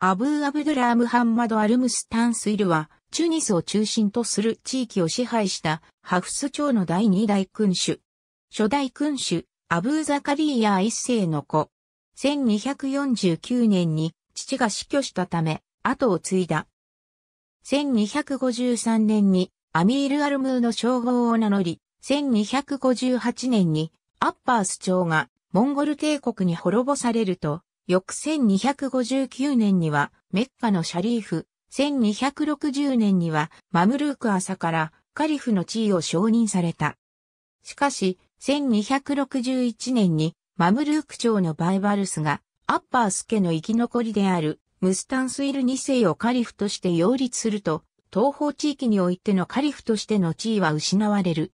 アブー・アブドラー・ムハンマド・アルムスタンスイルは、チュニスを中心とする地域を支配したハフス朝の第二代君主。初代君主、アブー・ザカリーヤー一世の子。1249年に父が死去したため、後を継いだ。1253年にアミール・アルムーの称号を名乗り、1258年にアッパース朝がモンゴル帝国に滅ぼされると、翌1259年にはメッカのシャリーフ、1260年にはマムルーク朝からカリフの地位を承認された。しかし、1261年にマムルーク朝のバイバルスがアッパース家の生き残りであるムスタンスイル2世をカリフとして擁立すると、東方地域においてのカリフとしての地位は失われる。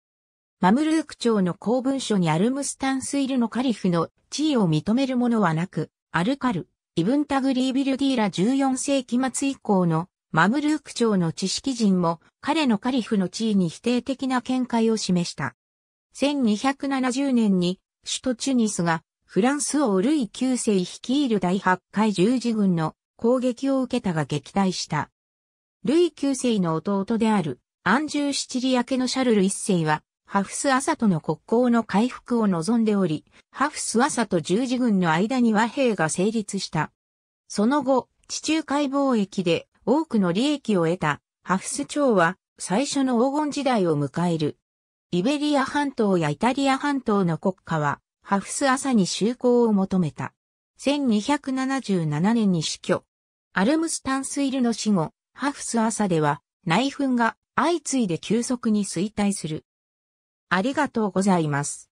マムルーク朝の公文書にあるムスタンスイルのカリフの地位を認めるものはなく、アルカル、イブンタグリービルディーラ14世紀末以降のマムルーク朝の知識人も彼のカリフの地位に否定的な見解を示した。1270年に首都チュニスがフランス王ルイ9世率いる第8回十字軍の攻撃を受けたが撃退した。ルイ9世の弟であるアンジュー・シチリア家のシャルル1世はハフス・アサとの国交の回復を望んでおり、ハフス・アサと十字軍の間に和平が成立した。その後、地中海貿易で多くの利益を得たハフス朝は最初の黄金時代を迎える。イベリア半島やイタリア半島の国家はハフス・アサに就航を求めた。1277年に死去。アルムスタンスイルの死後、ハフス・アサでは内紛が相次いで急速に衰退する。ありがとうございます。